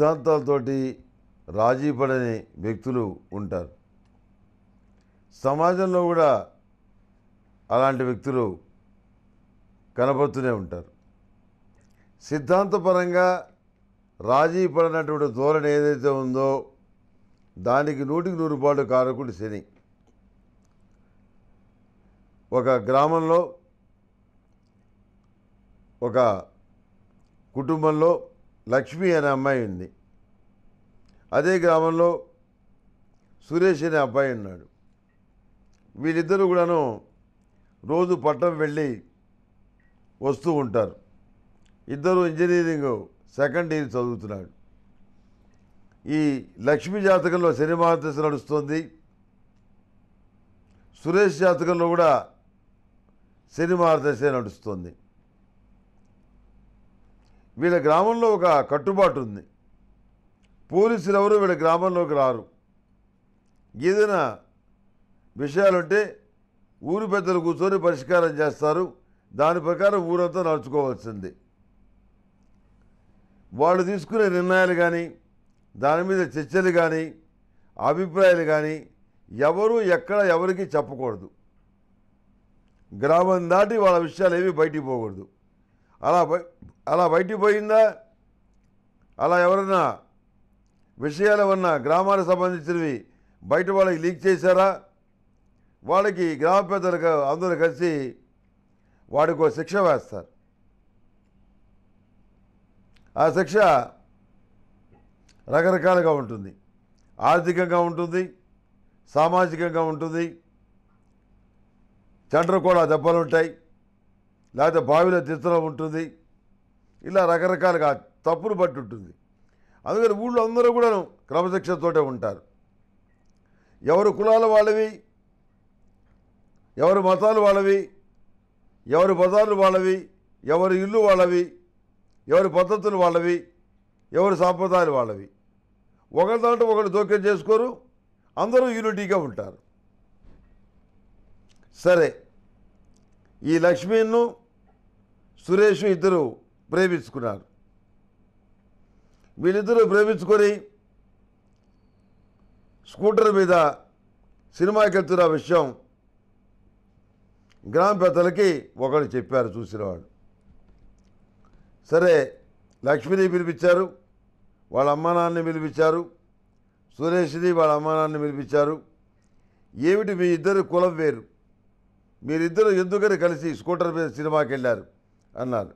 సిద్ధాంతాలతోటి రాజీ పడని వ్యక్తులు ఉంటారు సమాజంలో కూడా అలాంటి వ్యక్తులు కనబడుతూనే ఉంటారు సిద్ధాంతపరంగా రాజీ పడినటువంటి ధోరణి ఏదైతే ఉందో దానికి నూటికి నూరు పాటు కారకుడు శని ఒక గ్రామంలో ఒక కుటుంబంలో లక్ష్మి అనే అమ్మాయి ఉంది అదే గ్రామంలో సురేష్ అనే అబ్బాయి ఉన్నాడు వీళ్ళిద్దరూ కూడాను రోజు పట్టణం వెళ్ళి వస్తూ ఉంటారు ఇద్దరు ఇంజనీరింగ్ సెకండ్ ఇయర్ చదువుతున్నాడు ఈ లక్ష్మి జాతకంలో శని దశ నడుస్తుంది సురేష్ జాతకంలో కూడా శని దశ నడుస్తుంది వీళ్ళ గ్రామంలో ఒక కట్టుబాటు ఉంది పోలీసులు ఎవరు వీళ్ళ గ్రామంలోకి రారు ఏదైనా విషయాలుంటే ఊరు పెద్దలు కూర్చొని పరిష్కారం చేస్తారు దాని ప్రకారం ఊరంతా నడుచుకోవాల్సింది వాళ్ళు తీసుకునే నిర్ణయాలు కానీ దాని మీద చర్చలు కానీ అభిప్రాయాలు కానీ ఎవరు ఎక్కడ ఎవరికి చెప్పకూడదు గ్రామం దాటి వాళ్ళ విషయాలు ఏమీ బయటికి పోకూడదు అలా అలా బయటికి పోయిందా అలా ఎవరన్నా విషయాలు ఏమన్నా గ్రామాలకు సంబంధించినవి బయట వాళ్ళకి లీక్ చేశారా వాళ్ళకి గ్రామ పెద్దలకు అందరు కలిసి వాడికి శిక్ష వేస్తారు ఆ శిక్ష రకరకాలుగా ఉంటుంది ఆర్థికంగా ఉంటుంది సామాజికంగా ఉంటుంది చండ్ర కూడా దెబ్బలు ఉంటాయి లేకపోతే బావిలో తిత్తనం ఉంటుంది ఇలా రకరకాలుగా తప్పులు పట్టి ఉంటుంది అందుకని ఊళ్ళో అందరూ కూడా క్రమశిక్షణతోటే ఉంటారు ఎవరు కులాల వాళ్ళవి ఎవరు మతాలు వాళ్ళవి ఎవరు పదాలు వాళ్ళవి ఎవరు ఇల్లు వాళ్ళవి ఎవరి పద్ధతులు వాళ్ళవి ఎవరి సాంప్రదాయాలు వాళ్ళవి ఒకరి దాంట్లో ఒకరు జోక్యం చేసుకోరు అందరూ యూనిటీగా ఉంటారు సరే ఈ లక్ష్మీను సురేష్ ఇద్దరు ప్రేమించుకున్నారు వీళ్ళిద్దరూ ప్రేమించుకొని స్కూటర్ మీద సినిమాకి వెళ్తున్న విషయం గ్రామ పెద్దలకి ఒకరు చెప్పారు చూసినవాడు సరే లక్ష్మిని పిలిపించారు వాళ్ళ అమ్మా నాన్నని పిలిపించారు సురేష్ని వాళ్ళ అమ్మా నాన్నని పిలిపించారు ఏమిటి మీ ఇద్దరు కులం వేరు మీరిద్దరు ఎందుకని కలిసి స్కూటర్ మీద సినిమాకి వెళ్ళారు అన్నారు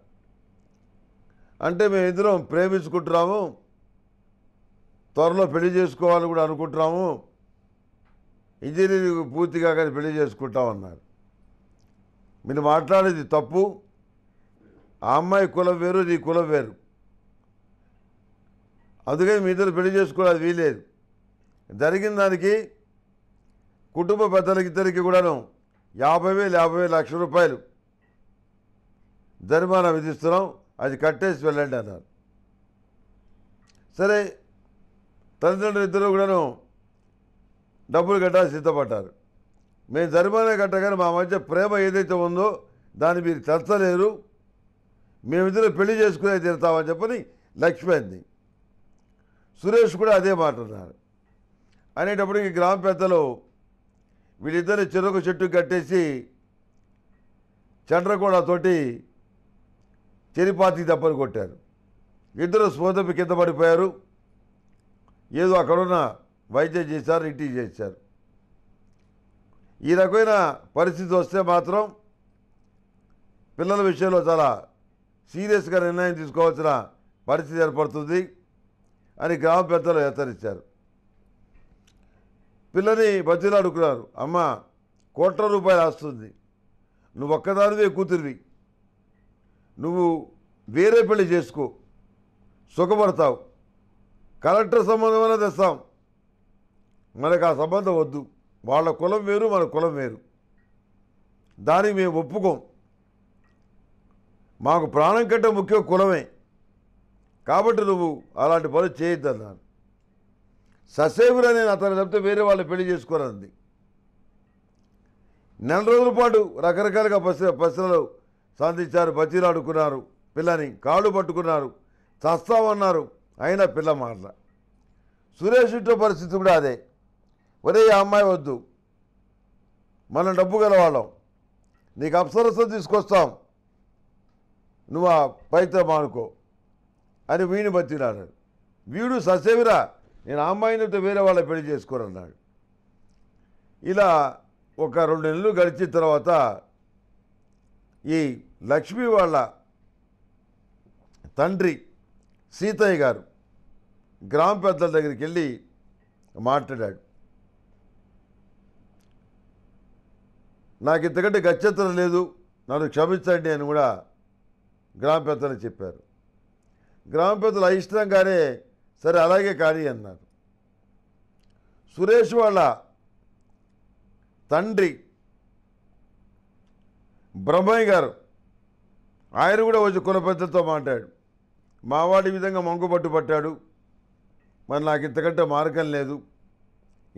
అంటే మేమిద్దరం ప్రేమించుకుంటున్నాము త్వరలో పెళ్లి చేసుకోవాలని కూడా అనుకుంటున్నాము ఇంజనీరింగ్ పూర్తిగా కానీ పెళ్లి చేసుకుంటామన్నారు మీరు మాట్లాడేది తప్పు ఆ అమ్మాయి కులం వేరు నీ కులం వేరు అందుకని మీ ఇద్దరు పెళ్లి చేసుకోవడానికి వీలేదు జరిగిన దానికి కుటుంబ పెద్దలకిద్దరికి కూడాను యాభై వేలు యాభై వేల లక్షల రూపాయలు జరిమానా విధిస్తున్నాం అది కట్టేసి వెళ్ళండి అన్నారు సరే తల్లిదండ్రులు ఇద్దరు కూడాను డబ్బులు కట్టాలి సిద్ధపడ్డారు మేము జరిమానా కట్టగానే మా మధ్య ప్రేమ ఏదైతే ఉందో దాన్ని మీరు తెచ్చలేరు మేమిద్దరు పెళ్లి చేసుకునే తిరుతామని చెప్పని లక్ష్మి అంది సురేష్ కూడా అదే మాట్లాడారు అనేటప్పటికి గ్రామ పెద్దలు వీళ్ళిద్దరు చెరుకు చెట్టు కట్టేసి చండ్రకోడతోటి చెరిపాతి దెబ్బలు కొట్టారు ఇద్దరు స్పోదపి కింద పడిపోయారు ఏదో అక్కడున్న వైద్యం చేశారు ఇంటికి చేశారు ఈ రకమైన పరిస్థితి వస్తే మాత్రం పిల్లల విషయంలో చాలా సీరియస్గా నిర్ణయం తీసుకోవాల్సిన పరిస్థితి ఏర్పడుతుంది అని గ్రామ పెద్దలు హెచ్చరించారు పిల్లని అడుగున్నారు అమ్మ కోట్ల రూపాయలు వస్తుంది నువ్వు ఒక్కదానివే కూతురివి నువ్వు వేరే పెళ్లి చేసుకో సుఖపడతావు కలెక్టర్ సంబంధమైనా తెస్తాం మనకు ఆ సంబంధం వద్దు వాళ్ళ కులం వేరు మన కులం వేరు దానికి మేము ఒప్పుకోం మాకు ప్రాణం కంటే ముఖ్య కులమే కాబట్టి నువ్వు అలాంటి పనులు చేయొద్దు అన్నాను ససేవులు అనేది అతను చెప్తే వేరే వాళ్ళు పెళ్లి చేసుకోనంది నెల రోజుల పాటు రకరకాలుగా పసి పసిలలో సంధించారు బతీలాడుకున్నారు పిల్లని కాళ్ళు పట్టుకున్నారు చస్తామన్నారు అయినా పిల్ల మారల సురేష్ ఇంట్లో పరిస్థితి కూడా అదే ఒరే ఆ అమ్మాయి వద్దు మనం డబ్బు గలవాళ్ళం నీకు అప్సరస్సు తీసుకొస్తాం నువ్వు ఆ పైతం అనుకో అని వీణి బతినాడు వీడు ససేవిరా నేను ఆ అమ్మాయినితో వేరే వాళ్ళ పెళ్లి చేసుకోరన్నాడు ఇలా ఒక రెండు నెలలు గడిచిన తర్వాత ఈ లక్ష్మి వాళ్ళ తండ్రి సీతయ్య గారు గ్రామ పెద్దల దగ్గరికి వెళ్ళి మాట్లాడాడు నాకు ఇంతకంటే గత్యంతరం లేదు నన్ను క్షమించండి అని కూడా గ్రామ పెద్దలు చెప్పారు గ్రామ పెద్దలు అయిష్టంగానే సరే అలాగే కానీ అన్నారు సురేష్ వాళ్ళ తండ్రి బ్రహ్మయ్య గారు ఆయన కూడా వచ్చి కుల పెద్దలతో మాట్లాడు మావాడి విధంగా పట్టు పట్టాడు మరి నాకు ఇంతకంటే మార్గం లేదు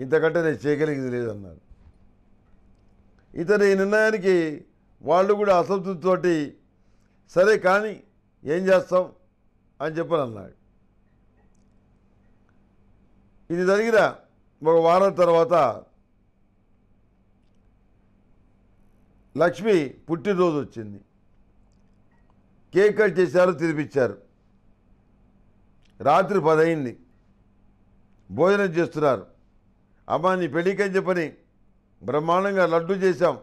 ఇంతకంటే నేను చేయగలిగింది లేదన్నారు ఇతని నిర్ణయానికి వాళ్ళు కూడా అసంతృప్తితో సరే కానీ ఏం చేస్తాం అని చెప్పని అన్నాడు ఇది జరిగిన ఒక వారం తర్వాత లక్ష్మి పుట్టినరోజు వచ్చింది కేక్ కట్ చేశారు తినిపించారు రాత్రి పదయింది భోజనం చేస్తున్నారు అమ్మ నీ పెళ్ళికని చెప్పని బ్రహ్మాండంగా లడ్డు చేశాం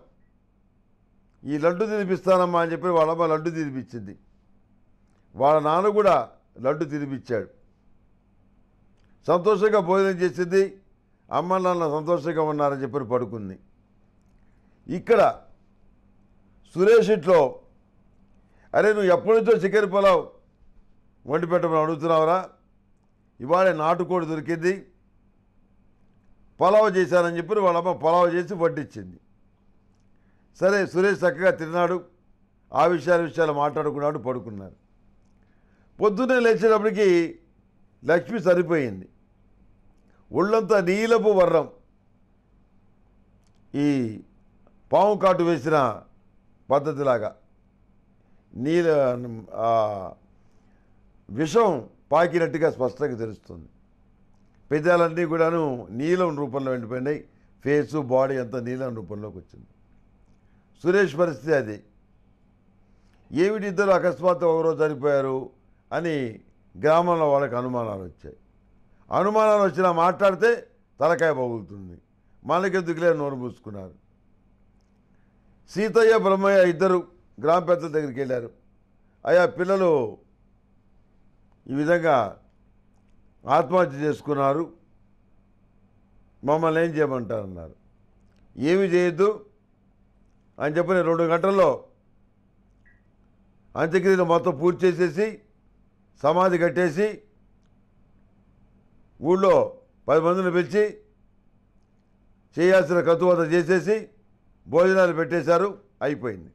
ఈ లడ్డు తినిపిస్తానమ్మా అని చెప్పి వాళ్ళమ్మ లడ్డు తినిపించింది వాళ్ళ నాన్న కూడా లడ్డు తినిపించాడు సంతోషంగా భోజనం చేసింది అమ్మ నాన్న సంతోషంగా ఉన్నారని చెప్పి పడుకుంది ఇక్కడ సురేష్ ఇంట్లో అరే నువ్వు ఎప్పటి నుంచో చికెన్ పొలావు వండి పెట్టమని అడుగుతున్నావురా ఇవాళ నాటుకోడి దొరికింది పొలావు చేశానని చెప్పి వాళ్ళమ్మ పొలావు చేసి వడ్డిచ్చింది సరే సురేష్ చక్కగా తిన్నాడు ఆ విషయాల విషయాలు మాట్లాడుకున్నాడు పడుకున్నాడు పొద్దున్నే లేచేటప్పటికి లక్ష్మి సరిపోయింది ఒళ్ళంతా నీలపు వర్ణం ఈ పాము కాటు వేసిన పద్ధతిలాగా నీళ్ళ విషం పాకినట్టుగా స్పష్టంగా తెలుస్తుంది పెద్దలన్నీ కూడాను నీలం రూపంలో వెళ్ళిపోయినాయి ఫేసు బాడీ అంతా నీలం రూపంలోకి వచ్చింది సురేష్ పరిస్థితి అది ఏమిటి ఇద్దరు అకస్మాత్తు ఒకరోజు చనిపోయారు అని గ్రామంలో వాళ్ళకి అనుమానాలు వచ్చాయి అనుమానాలు వచ్చినా మాట్లాడితే తలకాయ పగులుతుంది మనకెందుకులే నోరు మూసుకున్నారు సీతయ్య బ్రహ్మయ్య ఇద్దరు గ్రామ పెద్దల దగ్గరికి వెళ్ళారు అయా పిల్లలు ఈ విధంగా ఆత్మహత్య చేసుకున్నారు మమ్మల్ని ఏం చేయమంటారన్నారు ఏమి చేయొద్దు అని చెప్పి రెండు గంటల్లో అంత్యక్రియలు మొత్తం పూర్తి చేసేసి సమాధి కట్టేసి ఊళ్ళో పది మందిని పిలిచి చేయాల్సిన కతువాత చేసేసి భోజనాలు పెట్టేశారు అయిపోయింది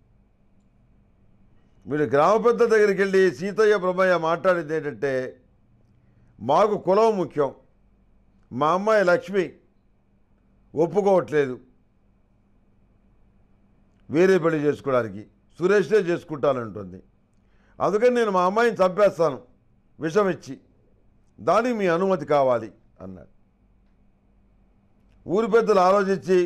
మీరు గ్రామ పెద్ద దగ్గరికి వెళ్ళి సీతయ్య బ్రహ్మయ్య మాట్లాడింది ఏంటంటే మాకు కులం ముఖ్యం మా అమ్మాయి లక్ష్మి ఒప్పుకోవట్లేదు వేరే పెళ్లి చేసుకోవడానికి సురేష్నే చేసుకుంటానంటుంది అందుకని నేను మా అమ్మాయిని చంపేస్తాను విషమిచ్చి దానికి మీ అనుమతి కావాలి అన్నాడు ఊరి పెద్దలు ఆలోచించి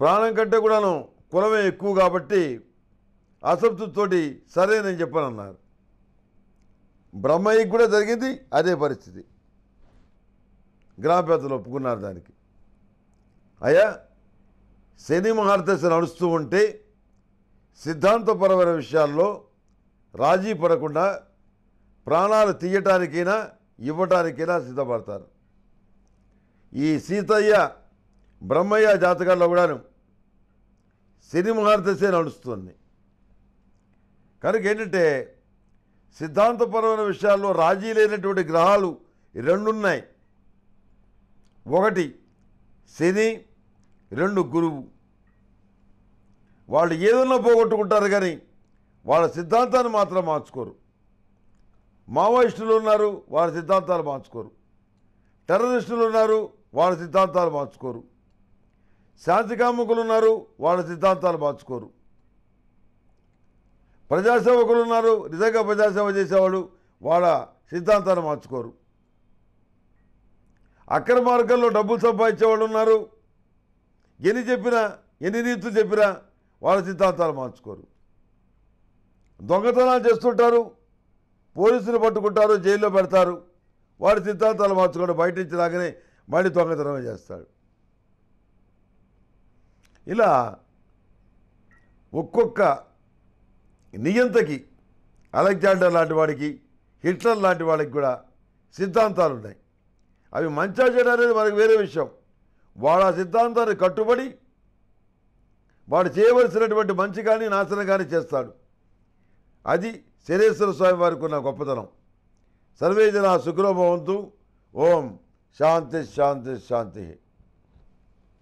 ప్రాణం కంటే కూడాను కులమే ఎక్కువ కాబట్టి అసంతృప్తితోటి నేను చెప్పనన్నారు బ్రహ్మయ్యకి కూడా జరిగింది అదే పరిస్థితి గ్రామ ఒప్పుకున్నారు దానికి అయ్యా శని మహార్దశ నడుస్తూ ఉంటే సిద్ధాంతపరమైన విషయాల్లో రాజీ పడకుండా ప్రాణాలు తీయటానికైనా ఇవ్వటానికైనా సిద్ధపడతారు ఈ సీతయ్య బ్రహ్మయ్య జాతకాల్లో కూడాను శని మహార్దశే నడుస్తుంది కనుక ఏంటంటే సిద్ధాంతపరమైన విషయాల్లో రాజీ లేనటువంటి గ్రహాలు రెండున్నాయి ఒకటి శని రెండు గురువు వాళ్ళు ఏదన్నా పోగొట్టుకుంటారు కానీ వాళ్ళ సిద్ధాంతాన్ని మాత్రం మార్చుకోరు మావోయిస్టులు ఉన్నారు వాళ్ళ సిద్ధాంతాలు మార్చుకోరు టెర్రరిస్టులు ఉన్నారు వాళ్ళ సిద్ధాంతాలు మార్చుకోరు శాంతికాముకులు ఉన్నారు వాళ్ళ సిద్ధాంతాలు మార్చుకోరు ప్రజాసేవకులు ఉన్నారు నిజంగా ప్రజాసేవ చేసేవాళ్ళు వాళ్ళ సిద్ధాంతాలు మార్చుకోరు అక్కడ మార్గంలో డబ్బులు సంపాదించేవాళ్ళు ఉన్నారు ఎన్ని చెప్పినా ఎన్ని నీతులు చెప్పినా వాళ్ళ సిద్ధాంతాలు మార్చుకోరు దొంగతనాలు చేస్తుంటారు పోలీసులు పట్టుకుంటారు జైల్లో పెడతారు వాడి సిద్ధాంతాలు మార్చుకోవడం బయట నుంచి రాగానే మళ్ళీ దొంగతనమే చేస్తాడు ఇలా ఒక్కొక్క నియంతకి అలెగ్జాండర్ లాంటి వాడికి హిట్లర్ లాంటి వాడికి కూడా సిద్ధాంతాలు ఉన్నాయి అవి మంచా చెడు అనేది మనకు వేరే విషయం వాడు ఆ సిద్ధాంతాన్ని కట్టుబడి వాడు చేయవలసినటువంటి మంచి కానీ నాశనం కానీ చేస్తాడు అది శరేశ్వర స్వామి వారికి ఉన్న గొప్పతనం సర్వేజన సుఖలో భవంతు ఓం శాంతి శాంతి శాంతి